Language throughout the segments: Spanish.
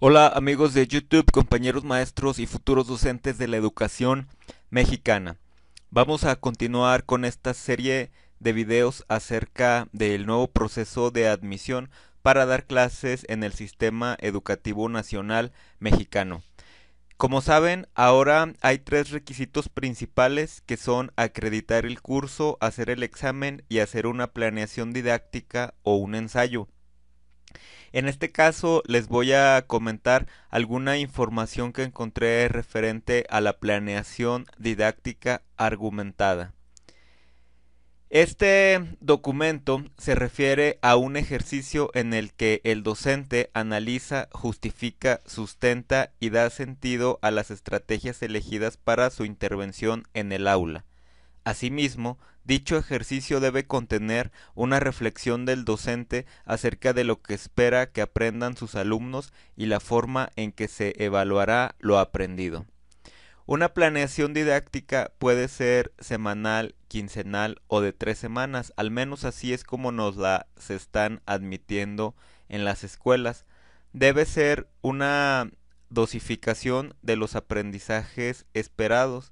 Hola amigos de YouTube, compañeros maestros y futuros docentes de la educación mexicana. Vamos a continuar con esta serie de videos acerca del nuevo proceso de admisión para dar clases en el Sistema Educativo Nacional Mexicano. Como saben, ahora hay tres requisitos principales que son acreditar el curso, hacer el examen y hacer una planeación didáctica o un ensayo. En este caso les voy a comentar alguna información que encontré referente a la planeación didáctica argumentada. Este documento se refiere a un ejercicio en el que el docente analiza, justifica, sustenta y da sentido a las estrategias elegidas para su intervención en el aula. Asimismo, Dicho ejercicio debe contener una reflexión del docente acerca de lo que espera que aprendan sus alumnos y la forma en que se evaluará lo aprendido. Una planeación didáctica puede ser semanal, quincenal o de tres semanas, al menos así es como nos la se están admitiendo en las escuelas. Debe ser una dosificación de los aprendizajes esperados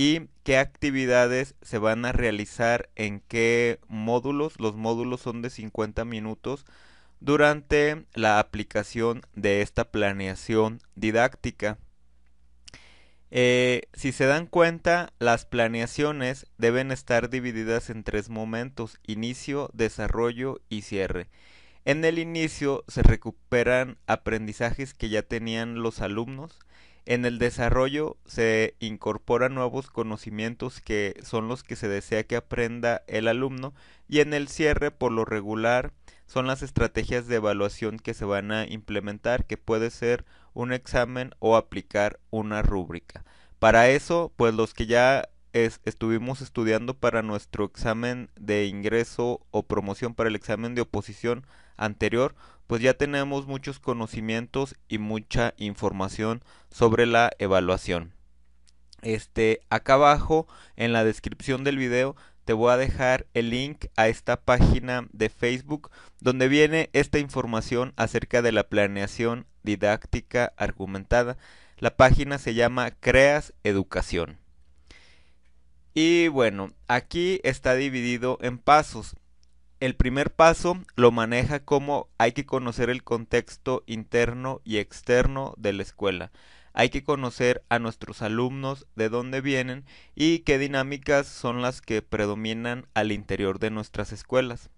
y qué actividades se van a realizar en qué módulos. Los módulos son de 50 minutos durante la aplicación de esta planeación didáctica. Eh, si se dan cuenta, las planeaciones deben estar divididas en tres momentos, inicio, desarrollo y cierre. En el inicio se recuperan aprendizajes que ya tenían los alumnos, en el desarrollo se incorporan nuevos conocimientos que son los que se desea que aprenda el alumno y en el cierre por lo regular son las estrategias de evaluación que se van a implementar que puede ser un examen o aplicar una rúbrica. Para eso, pues los que ya estuvimos estudiando para nuestro examen de ingreso o promoción para el examen de oposición anterior, pues ya tenemos muchos conocimientos y mucha información sobre la evaluación. Este, acá abajo en la descripción del video te voy a dejar el link a esta página de Facebook donde viene esta información acerca de la planeación didáctica argumentada. La página se llama Creas Educación. Y bueno, aquí está dividido en pasos el primer paso lo maneja como hay que conocer el contexto interno y externo de la escuela. Hay que conocer a nuestros alumnos de dónde vienen y qué dinámicas son las que predominan al interior de nuestras escuelas.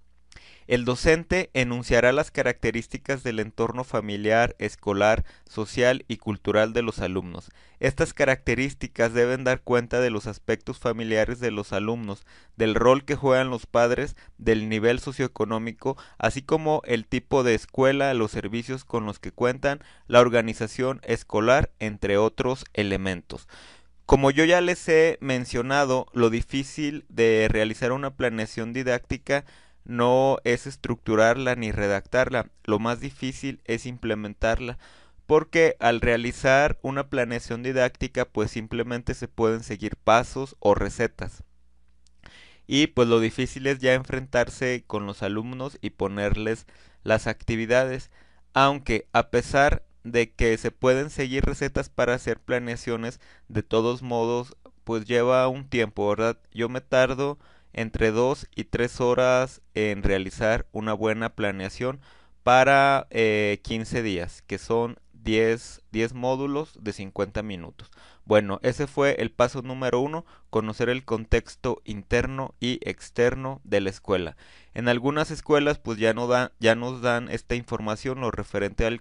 El docente enunciará las características del entorno familiar, escolar, social y cultural de los alumnos. Estas características deben dar cuenta de los aspectos familiares de los alumnos, del rol que juegan los padres, del nivel socioeconómico, así como el tipo de escuela, los servicios con los que cuentan, la organización escolar, entre otros elementos. Como yo ya les he mencionado, lo difícil de realizar una planeación didáctica no es estructurarla ni redactarla, lo más difícil es implementarla, porque al realizar una planeación didáctica pues simplemente se pueden seguir pasos o recetas. Y pues lo difícil es ya enfrentarse con los alumnos y ponerles las actividades, aunque a pesar de que se pueden seguir recetas para hacer planeaciones, de todos modos pues lleva un tiempo, ¿verdad? Yo me tardo entre 2 y 3 horas en realizar una buena planeación para 15 eh, días, que son 10, módulos de 50 minutos. Bueno, ese fue el paso número uno, conocer el contexto interno y externo de la escuela. En algunas escuelas pues ya, no dan, ya nos dan esta información lo referente al,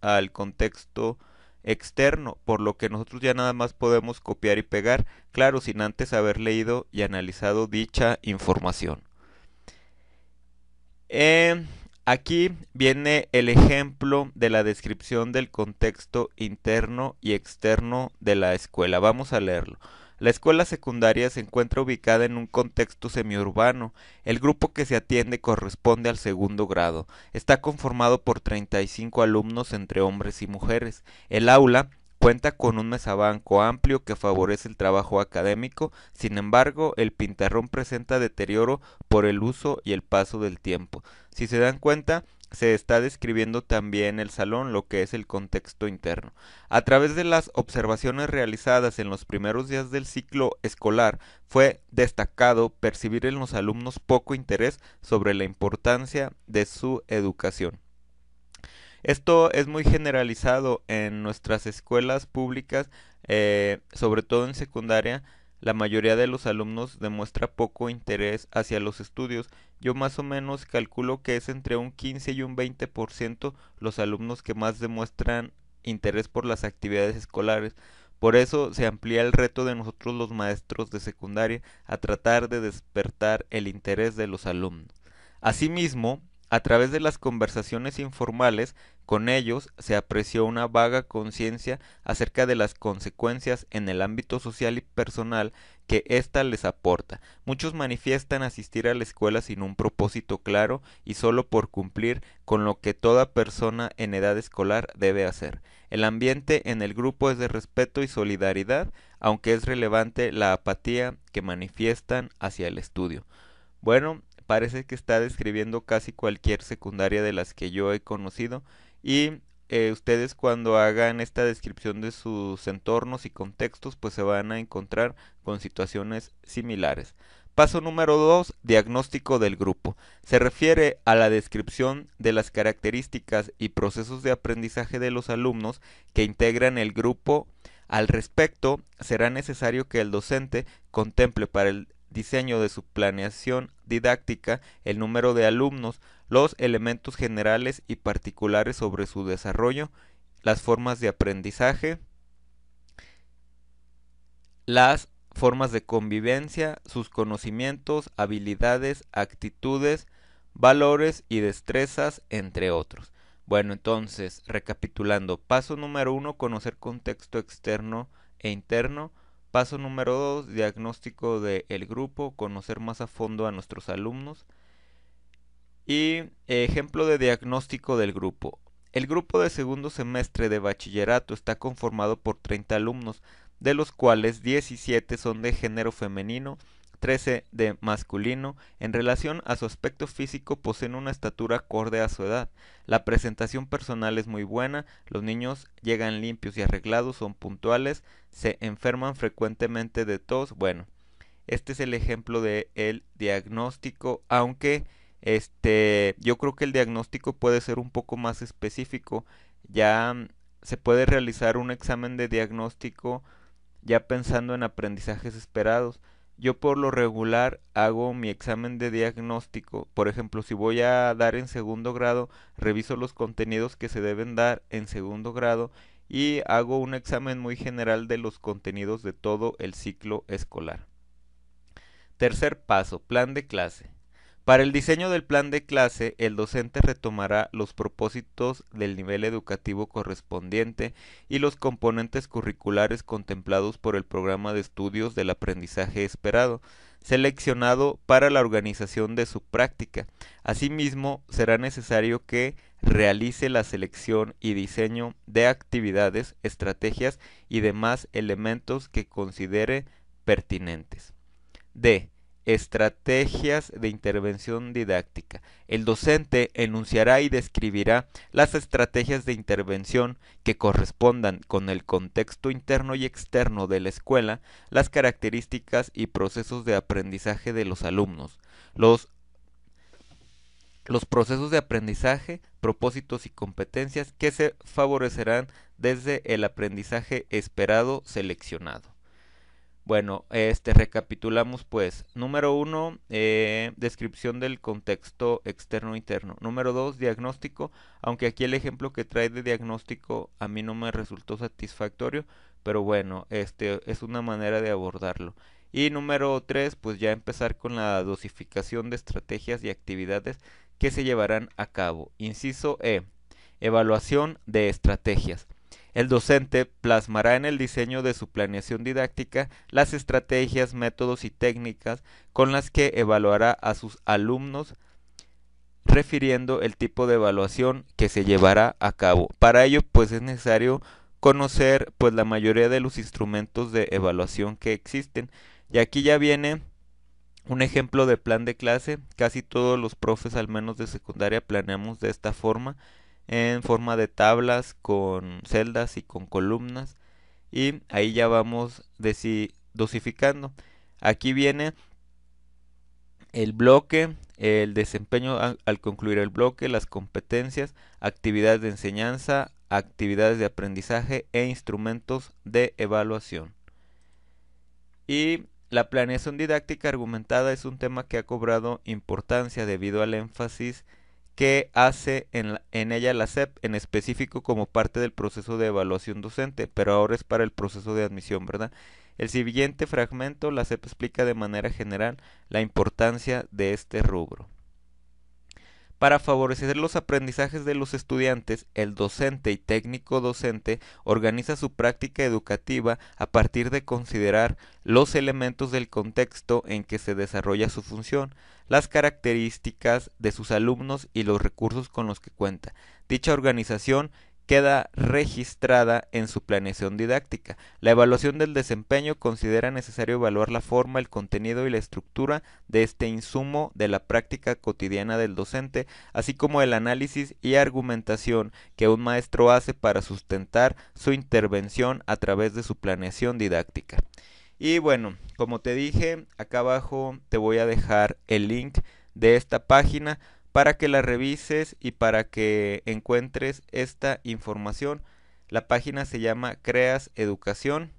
al contexto externo, por lo que nosotros ya nada más podemos copiar y pegar, claro, sin antes haber leído y analizado dicha información. Eh, aquí viene el ejemplo de la descripción del contexto interno y externo de la escuela. Vamos a leerlo. La escuela secundaria se encuentra ubicada en un contexto semiurbano. El grupo que se atiende corresponde al segundo grado. Está conformado por 35 alumnos entre hombres y mujeres. El aula cuenta con un mesabanco amplio que favorece el trabajo académico, sin embargo, el pintarrón presenta deterioro por el uso y el paso del tiempo. Si se dan cuenta, se está describiendo también el salón, lo que es el contexto interno. A través de las observaciones realizadas en los primeros días del ciclo escolar, fue destacado percibir en los alumnos poco interés sobre la importancia de su educación. Esto es muy generalizado en nuestras escuelas públicas, eh, sobre todo en secundaria, la mayoría de los alumnos demuestra poco interés hacia los estudios. Yo más o menos calculo que es entre un 15 y un 20% los alumnos que más demuestran interés por las actividades escolares. Por eso se amplía el reto de nosotros los maestros de secundaria a tratar de despertar el interés de los alumnos. Asimismo, a través de las conversaciones informales con ellos se apreció una vaga conciencia acerca de las consecuencias en el ámbito social y personal que ésta les aporta. Muchos manifiestan asistir a la escuela sin un propósito claro y solo por cumplir con lo que toda persona en edad escolar debe hacer. El ambiente en el grupo es de respeto y solidaridad, aunque es relevante la apatía que manifiestan hacia el estudio. Bueno, parece que está describiendo casi cualquier secundaria de las que yo he conocido y eh, ustedes cuando hagan esta descripción de sus entornos y contextos pues se van a encontrar con situaciones similares. Paso número 2, diagnóstico del grupo. Se refiere a la descripción de las características y procesos de aprendizaje de los alumnos que integran el grupo. Al respecto, será necesario que el docente contemple para el diseño de su planeación didáctica, el número de alumnos, los elementos generales y particulares sobre su desarrollo, las formas de aprendizaje, las formas de convivencia, sus conocimientos, habilidades, actitudes, valores y destrezas, entre otros. Bueno, entonces, recapitulando, paso número uno, conocer contexto externo e interno. Paso número 2, diagnóstico del grupo, conocer más a fondo a nuestros alumnos. Y ejemplo de diagnóstico del grupo. El grupo de segundo semestre de bachillerato está conformado por 30 alumnos, de los cuales 17 son de género femenino 13 de masculino, en relación a su aspecto físico poseen una estatura acorde a su edad. La presentación personal es muy buena, los niños llegan limpios y arreglados, son puntuales, se enferman frecuentemente de tos. Bueno, este es el ejemplo de el diagnóstico, aunque este yo creo que el diagnóstico puede ser un poco más específico. Ya mm, se puede realizar un examen de diagnóstico ya pensando en aprendizajes esperados yo por lo regular hago mi examen de diagnóstico. Por ejemplo, si voy a dar en segundo grado, reviso los contenidos que se deben dar en segundo grado y hago un examen muy general de los contenidos de todo el ciclo escolar. Tercer paso, plan de clase. Para el diseño del plan de clase, el docente retomará los propósitos del nivel educativo correspondiente y los componentes curriculares contemplados por el programa de estudios del aprendizaje esperado, seleccionado para la organización de su práctica. Asimismo, será necesario que realice la selección y diseño de actividades, estrategias y demás elementos que considere pertinentes. D Estrategias de intervención didáctica. El docente enunciará y describirá las estrategias de intervención que correspondan con el contexto interno y externo de la escuela, las características y procesos de aprendizaje de los alumnos, los, procesos de aprendizaje, propósitos y competencias que se favorecerán desde el aprendizaje esperado seleccionado. Bueno, este recapitulamos pues. Número uno, eh, descripción del contexto externo-interno. E número dos, diagnóstico. Aunque aquí el ejemplo que trae de diagnóstico a mí no me resultó satisfactorio, pero bueno, este es una manera de abordarlo. Y número tres, pues ya empezar con la dosificación de estrategias y actividades que se llevarán a cabo. Inciso E, evaluación de estrategias. El docente plasmará en el diseño de su planeación didáctica las estrategias, métodos y técnicas con las que evaluará a sus alumnos refiriendo el tipo de evaluación que se llevará a cabo. Para ello pues es necesario conocer pues la mayoría de los instrumentos de evaluación que existen. Y aquí ya viene un ejemplo de plan de clase. Casi todos los profes al menos de secundaria planeamos de esta forma en forma de tablas con celdas y con columnas y ahí ya vamos dosificando. Aquí viene el bloque, el desempeño al concluir el bloque, las competencias, actividades de enseñanza, actividades de aprendizaje e instrumentos de evaluación. Y la planeación didáctica argumentada es un tema que ha cobrado importancia debido al énfasis ¿Qué hace en, ella la CEP en específico como parte del proceso de evaluación docente? Pero ahora es para el proceso de admisión, ¿verdad? El siguiente fragmento, la CEP explica de manera general la importancia de este rubro. Para favorecer los aprendizajes de los estudiantes, el docente y técnico docente organiza su práctica educativa a partir de considerar los elementos del contexto en que se desarrolla su función, las características de sus alumnos y los recursos con los que cuenta. Dicha organización queda registrada en su planeación didáctica. La evaluación del desempeño considera necesario evaluar la forma, el contenido y la estructura de este insumo de la práctica cotidiana del docente, así como el análisis y argumentación que un maestro hace para sustentar su intervención a través de su planeación didáctica. Y bueno, como te dije, acá abajo te voy a dejar el link de esta página para que la revises y para que encuentres esta información. La página se llama Creas Educación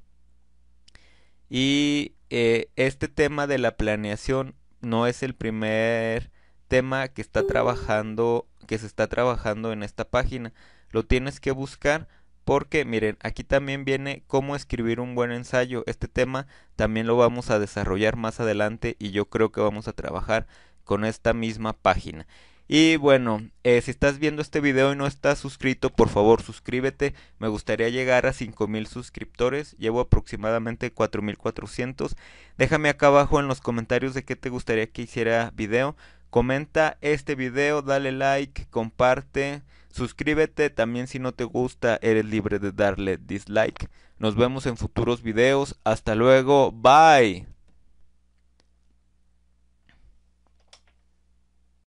y eh, este tema de la planeación no es el primer tema que está trabajando que se está trabajando en esta página. Lo tienes que buscar porque miren, aquí también viene cómo escribir un buen ensayo. Este tema también lo vamos a desarrollar más adelante y yo creo que vamos a trabajar con esta misma página. Y bueno, eh, si estás viendo este video y no estás suscrito, por favor suscríbete. Me gustaría llegar a 5000 suscriptores. Llevo aproximadamente 4400. Déjame acá abajo en los comentarios de qué te gustaría que hiciera video. Comenta este video, dale like, comparte, suscríbete. También si no te gusta, eres libre de darle dislike. Nos vemos en futuros videos. Hasta luego. Bye.